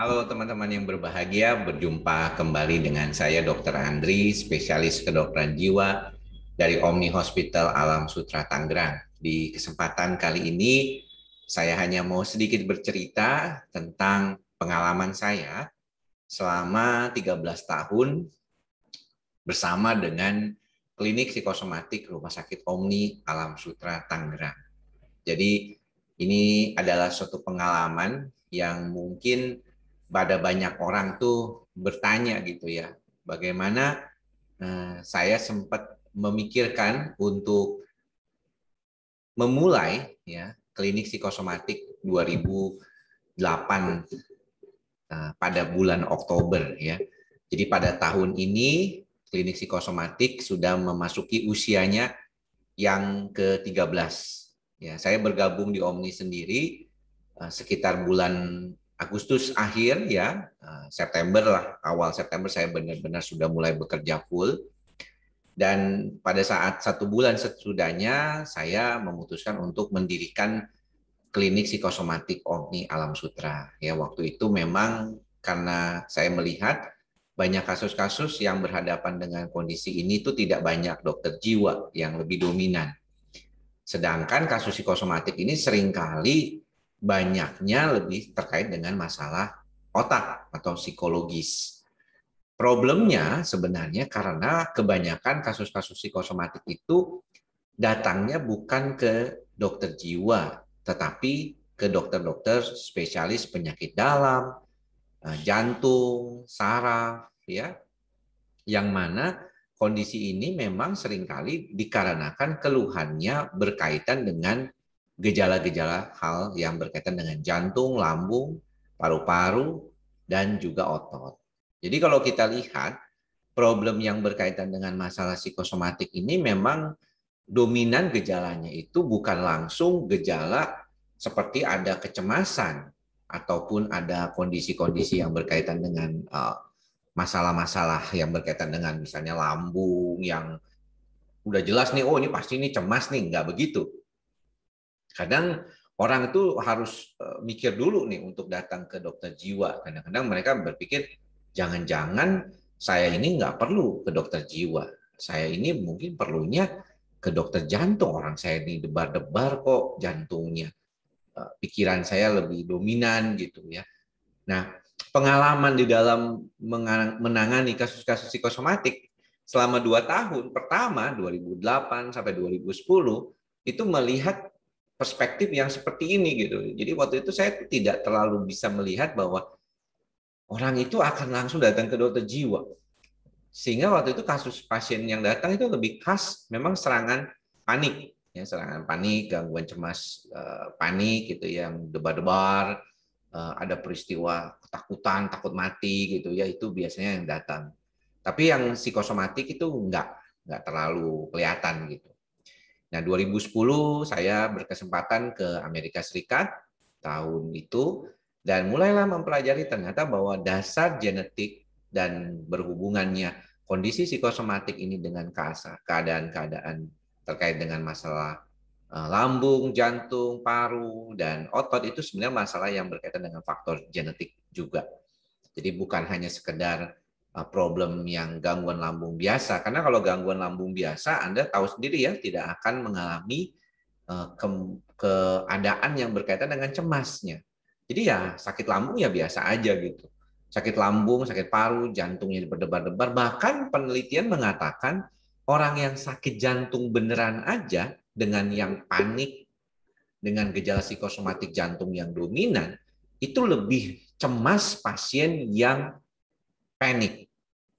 Halo teman-teman yang berbahagia, berjumpa kembali dengan saya Dr. Andri, spesialis kedokteran jiwa dari Omni Hospital Alam Sutra Tangerang. Di kesempatan kali ini saya hanya mau sedikit bercerita tentang pengalaman saya selama 13 tahun bersama dengan klinik psikosomatik Rumah Sakit Omni Alam Sutra Tangerang. Jadi ini adalah suatu pengalaman yang mungkin pada banyak orang tuh bertanya gitu ya, bagaimana eh, saya sempat memikirkan untuk memulai ya klinik psikosomatik 2008 eh, pada bulan Oktober ya. Jadi pada tahun ini klinik psikosomatik sudah memasuki usianya yang ke-13. Ya, saya bergabung di Omni sendiri eh, sekitar bulan Agustus akhir ya, eh, September lah, awal September saya benar-benar sudah mulai bekerja full. Dan pada saat satu bulan sesudahnya, saya memutuskan untuk mendirikan klinik psikosomatik Omni Alam Sutra. Ya, waktu itu memang karena saya melihat banyak kasus-kasus yang berhadapan dengan kondisi ini itu tidak banyak dokter jiwa yang lebih dominan. Sedangkan kasus psikosomatik ini seringkali banyaknya lebih terkait dengan masalah otak atau psikologis. Problemnya sebenarnya karena kebanyakan kasus-kasus psikosomatik itu datangnya bukan ke dokter jiwa, tetapi ke dokter-dokter spesialis penyakit dalam, eh, jantung, saraf, ya, yang mana kondisi ini memang seringkali dikarenakan keluhannya berkaitan dengan gejala-gejala hal yang berkaitan dengan jantung, lambung, paru-paru, dan juga otot. Jadi kalau kita lihat, problem yang berkaitan dengan masalah psikosomatik ini memang dominan gejalanya itu bukan langsung gejala seperti ada kecemasan ataupun ada kondisi-kondisi yang berkaitan dengan eh, masalah-masalah yang berkaitan dengan misalnya lambung yang udah jelas nih oh ini pasti ini cemas nih nggak begitu Kadang orang itu harus e, mikir dulu nih untuk datang ke dokter jiwa. Kadang-kadang mereka berpikir jangan-jangan saya ini nggak perlu ke dokter jiwa. Saya ini mungkin perlunya ke dokter jantung. Orang saya ini debar-debar kok jantungnya. E, pikiran saya lebih dominan gitu ya. Nah, pengalaman di dalam menangani kasus-kasus psikosomatik selama dua tahun pertama 2008 sampai 2010 itu melihat perspektif yang seperti ini gitu. Jadi waktu itu saya tidak terlalu bisa melihat bahwa orang itu akan langsung datang ke dokter jiwa. Sehingga waktu itu kasus pasien yang datang itu lebih khas memang serangan panik, ya serangan panik, gangguan cemas eh, panik gitu yang debar-debar, eh, ada peristiwa ketakutan, takut mati gitu ya itu biasanya yang datang. Tapi yang psikosomatik itu enggak, enggak terlalu kelihatan gitu. Nah, 2010 saya berkesempatan ke Amerika Serikat tahun itu dan mulailah mempelajari ternyata bahwa dasar genetik dan berhubungannya kondisi psikosomatik ini dengan keadaan-keadaan terkait dengan masalah eh, lambung, jantung, paru, dan otot itu sebenarnya masalah yang berkaitan dengan faktor genetik juga. Jadi bukan hanya sekedar Uh, problem yang gangguan lambung biasa. Karena kalau gangguan lambung biasa, Anda tahu sendiri ya, tidak akan mengalami uh, ke keadaan yang berkaitan dengan cemasnya. Jadi ya sakit lambung ya biasa aja gitu. Sakit lambung, sakit paru, jantungnya berdebar-debar. Bahkan penelitian mengatakan orang yang sakit jantung beneran aja dengan yang panik, dengan gejala psikosomatik jantung yang dominan, itu lebih cemas pasien yang panik.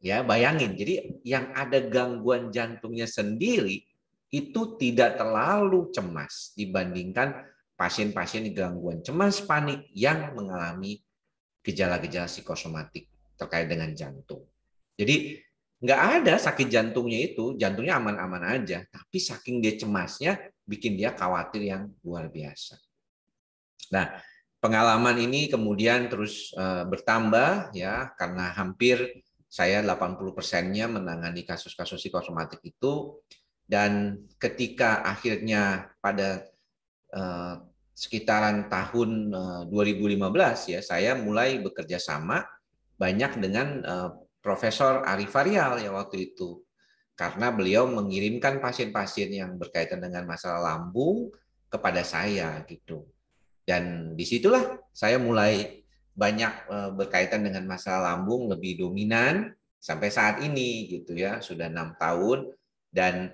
Ya, bayangin. Jadi yang ada gangguan jantungnya sendiri itu tidak terlalu cemas dibandingkan pasien-pasien gangguan cemas panik yang mengalami gejala-gejala psikosomatik terkait dengan jantung. Jadi nggak ada sakit jantungnya itu, jantungnya aman-aman aja, tapi saking dia cemasnya bikin dia khawatir yang luar biasa. Nah, pengalaman ini kemudian terus eh, bertambah ya karena hampir saya 80 persennya menangani kasus-kasus psikosomatik itu dan ketika akhirnya pada eh, sekitaran tahun eh, lima 2015 ya saya mulai bekerja sama banyak dengan Profesor Arif Arial ya waktu itu karena beliau mengirimkan pasien-pasien yang berkaitan dengan masalah lambung kepada saya gitu dan disitulah saya mulai banyak eh, berkaitan dengan masalah lambung lebih dominan sampai saat ini gitu ya sudah enam tahun dan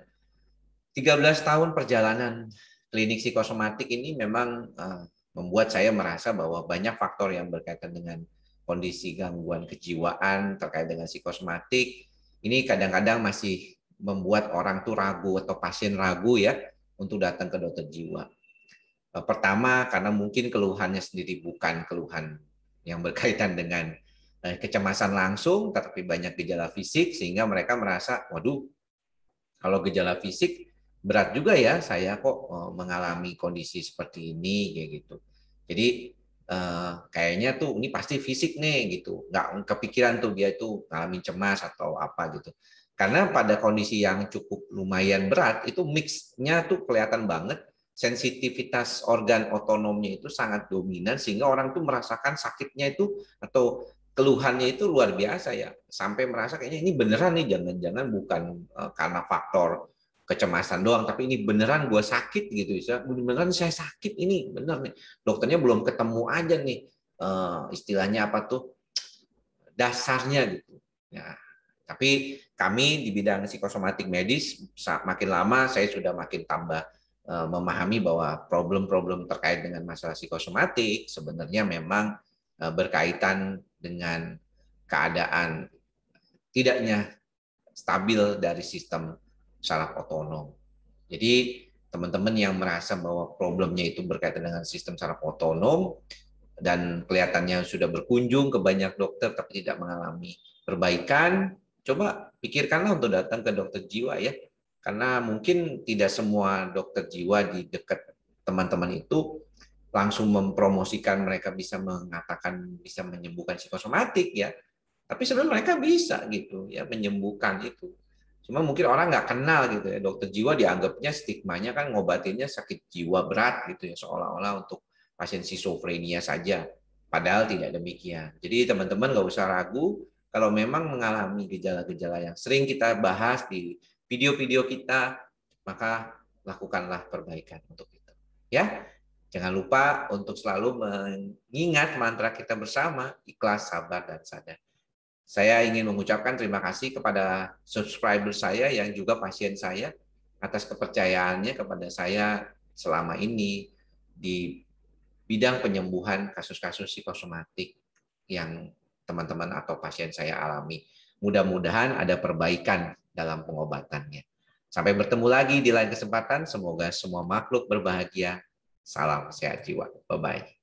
13 tahun perjalanan klinik psikosomatik ini memang eh, membuat saya merasa bahwa banyak faktor yang berkaitan dengan kondisi gangguan kejiwaan terkait dengan psikosomatik ini kadang-kadang masih membuat orang tuh ragu atau pasien ragu ya untuk datang ke dokter jiwa. Eh, pertama karena mungkin keluhannya sendiri bukan keluhan yang berkaitan dengan eh, kecemasan langsung, tetapi banyak gejala fisik sehingga mereka merasa, waduh, kalau gejala fisik berat juga ya saya kok eh, mengalami kondisi seperti ini kayak gitu. Jadi kayaknya tuh ini pasti fisik nih gitu, nggak kepikiran tuh dia itu mengalami cemas atau apa gitu. Karena pada kondisi yang cukup lumayan berat itu mixnya tuh kelihatan banget sensitivitas organ otonomnya itu sangat dominan sehingga orang tuh merasakan sakitnya itu atau keluhannya itu luar biasa ya sampai merasa kayaknya ini beneran nih jangan-jangan bukan eh, karena faktor kecemasan doang tapi ini beneran gue sakit gitu ya beneran saya sakit ini bener nih dokternya belum ketemu aja nih eh, istilahnya apa tuh dasarnya gitu ya tapi kami di bidang psikosomatik medis makin lama saya sudah makin tambah Eh, memahami bahwa problem-problem terkait dengan masalah psikosomatik sebenarnya memang eh, berkaitan dengan keadaan tidaknya stabil dari sistem saraf otonom. Jadi teman-teman yang merasa bahwa problemnya itu berkaitan dengan sistem saraf otonom dan kelihatannya sudah berkunjung ke banyak dokter tapi tidak mengalami perbaikan, coba pikirkanlah untuk datang ke dokter jiwa ya karena mungkin tidak semua dokter jiwa di dekat teman-teman itu langsung mempromosikan mereka bisa mengatakan bisa menyembuhkan psikosomatik ya. Tapi sebenarnya mereka bisa gitu ya menyembuhkan itu. Cuma mungkin orang nggak kenal gitu ya dokter jiwa dianggapnya stigmanya kan ngobatinnya sakit jiwa berat gitu ya seolah-olah untuk pasien skizofrenia saja. Padahal tidak demikian. Jadi teman-teman nggak usah ragu kalau memang mengalami gejala-gejala yang sering kita bahas di video-video kita, maka lakukanlah perbaikan untuk itu. Ya, jangan lupa untuk selalu mengingat mantra kita bersama, ikhlas, sabar, dan sadar. Saya ingin mengucapkan terima kasih kepada subscriber saya yang juga pasien saya atas kepercayaannya kepada saya selama ini di bidang penyembuhan kasus-kasus psikosomatik yang teman-teman atau pasien saya alami. Mudah-mudahan ada perbaikan dalam pengobatannya. Sampai bertemu lagi di lain kesempatan. Semoga semua makhluk berbahagia. Salam sehat jiwa. Bye-bye.